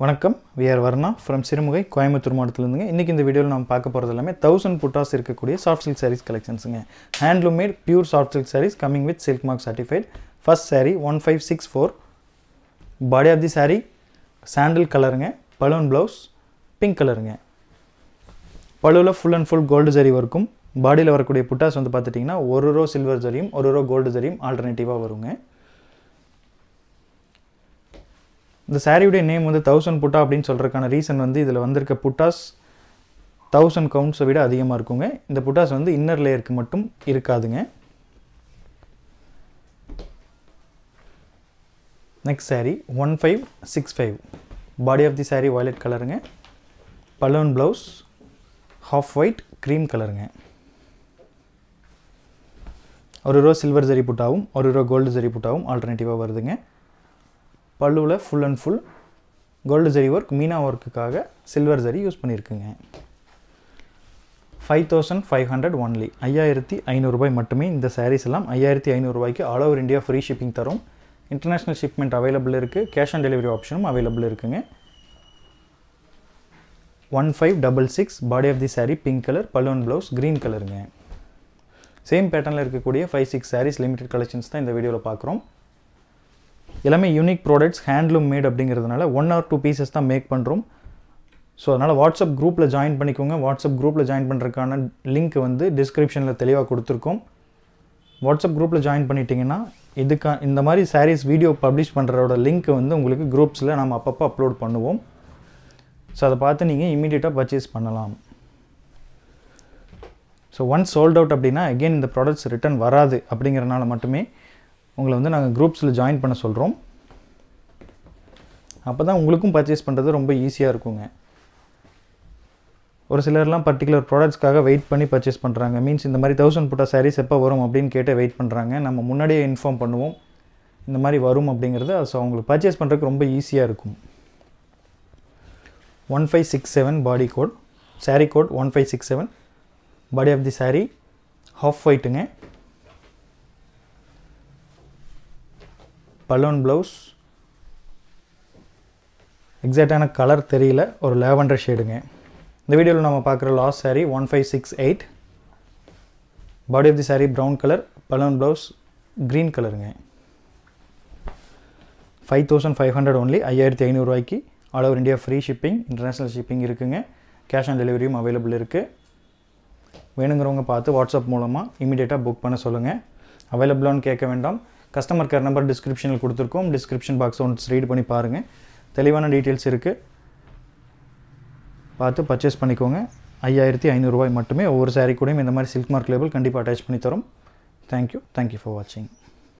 வணக்கம் we are Varna from Sirumugai Coimbatore மாவட்டத்திலேருந்துங்க இன்றைக்கி இந்த வீடியோவில் நம்ம பார்க்க போகிறது எல்லாமே தௌசண்ட் புட்டாஸ் இருக்கக்கூடிய சாஃப்ட் சில்க் சாரீஸ் கலெக்ஷன்ஸுங்க handloom made pure soft silk saris coming with silk mark certified first sari one five six four body of the sari sandal கலருங்க பலூன் ப்ளவுஸ் பிங்க் கலருங்க பழுவில் full and full gold zari வரைக்கும் பாடியில் வரக்கூடிய புட்டாஸ் வந்து பார்த்துட்டிங்கன்னா ஒரு ரோ சில்வர் ஜரியும் ஒரு ரோ கோல்டு ஜரியும் ஆல்டர்னேட்டிவாக வருங்க இந்த சாரியுடைய நேம் வந்து தௌசண்ட் புட்டா அப்படின்னு சொல்கிறதுக்கான ரீசன் வந்து இதில் வந்திருக்க புட்டாஸ் தௌசண்ட் கவுண்ட்ஸை விட அதிகமாக இருக்குங்க இந்த புட்டாஸ் வந்து இன்னர் லேயருக்கு மட்டும் இருக்காதுங்க next sari one five six five body of the sari violet கலருங்க balloon blouse half white cream கலருங்க ஒரு ரோ சில்வர் ஜரி புட்டாவும் ஒரு ரோ கோல்டு ஜரி புட்டாவும் ஆல்டர்னேட்டிவாக வருதுங்க பல்லுவில் full and full gold zari work meena ஒர்க்குக்காக சில்வர் ஜரி யூஸ் பண்ணியிருக்குங்க five thousand five hundred only ஐயாயிரத்தி ஐநூறுரூபாய் மட்டுமே இந்த சாரீஸ் எல்லாம் ஐயாயிரத்தி ஐநூறுரூவாய்க்கு all over India free shipping தரும் இன்டர்நேஷ்னல் ஷிப்மெண்ட் அவைலபிள் இருக்குது கேஷ் ஆன் டெலிவரி ஆப்ஷனும் அவைலபிள் இருக்குங்க one five double six body of the sari pink colour பல்லுவன் ப்ளவுஸ் க்ரீன் கலருங்க சேம் பேட்டர்னில் இருக்கக்கூடிய five six saris limited collections தான் இந்த வீடியோவில் பார்க்குறோம் எல்லாமே யூனிக் ப்ராடக்ட்ஸ் ஹேண்ட்லூம் மேட் அப்படிங்கிறதுனால ஒன் ஆர் டூ பீசஸ் தான் மேக் பண்ணுறோம் ஸோ அதனால் வாட்ஸ்அப் குரூப்பில் ஜாயின் பண்ணிக்கோங்க வாட்ஸ்அப் குரூப்பில் ஜாயின் பண்ணுறதுக்கான லிங்க் வந்து டிஸ்கிரிப்ஷனில் தெளிவாக கொடுத்துருக்கோம் வாட்ஸ்அப் குரூப்பில் ஜாயின் பண்ணிட்டீங்கன்னா இதுக்கா இந்த மாதிரி சாரீஸ் வீடியோ பப்ளிஷ் பண்ணுறதோட லிங்க் வந்து உங்களுக்கு குரூப்ஸில் நம்ம அப்பப்போ அப்லோட் பண்ணுவோம் ஸோ அதை பார்த்து நீங்கள் இமீடியட்டாக பர்ச்சேஸ் பண்ணலாம் ஸோ ஒன்ஸ் சோல்ட் அவுட் அப்படின்னா அகெயின் இந்த ப்ராடக்ட்ஸ் ரிட்டர்ன் வராது அப்படிங்கிறனால மட்டுமே உங்களை வந்து நாங்கள் குரூப்ஸில் ஜாயின் பண்ண சொல்கிறோம் அப்போ தான் உங்களுக்கும் பர்ச்சேஸ் பண்ணுறது ரொம்ப ஈஸியாக இருக்குங்க ஒரு சிலர்லாம் பர்டிகுலர் ப்ராடக்ட்ஸ்க்காக வெயிட் பண்ணி பர்ச்சேஸ் பண்ணுறாங்க மீன்ஸ் இந்த மாதிரி தௌசண்ட் புட்டா சாரீஸ் எப்போ வரும் அப்படின்னு கேட்டு வெயிட் பண்ணுறாங்க நம்ம முன்னாடியே இன்ஃபார்ம் பண்ணுவோம் இந்த மாதிரி வரும் அப்படிங்கிறது ஸோ அவங்களுக்கு பர்ச்சேஸ் பண்ணுறதுக்கு ரொம்ப ஈஸியாக இருக்கும் one five six seven body code sari code one five six seven body of the sari half ஒயிட்டுங்க பலூன் ப்ளவுஸ் எக்ஸாக்டான கலர் தெரியல ஒரு லேவண்டர் ஷேடுங்க இந்த வீடியோவில் நம்ம பார்க்குற last sari one five six eight body of the sari brown colour balloon blouse green கலருங்க five thousand five hundred only ஐயாயிரத்தி ஐநூறுரூவாய்க்கு all over India free shipping international shipping இருக்குங்க கேஷ் ஆன் டெலிவரியும் அவைலபிள் இருக்குது வேணுங்கிறவங்க பார்த்து வாட்ஸ்அப் மூலமாக இமீடியட்டாக புக் பண்ண சொல்லுங்கள் அவைலபிளான்னு கேட்க வேண்டாம் கஸ்டமர் கேர் நம்பர் டிஸ்கிரிப்ஷனில் கொடுத்துருக்கோம் டிஸ்கிரிப்ஷன் பாக்ஸ் ஒன்ஸ் ரீட் பண்ணி பாருங்கள் தெளிவான டீட்டெயில்ஸ் இருக்குது பார்த்து பர்ச்சேஸ் பண்ணிக்கோங்க ஐயாயிரத்தி ஐநூறுரூவாய் மட்டுமே ஒவ்வொரு சாரீ கூடயும் இந்த மாதிரி சில்க் மார்க் லேபிள் கண்டிப்பாக அட்டாச் பண்ணி தரும் தேங்க்யூ தேங்க்யூ ஃபார் வாட்சிங்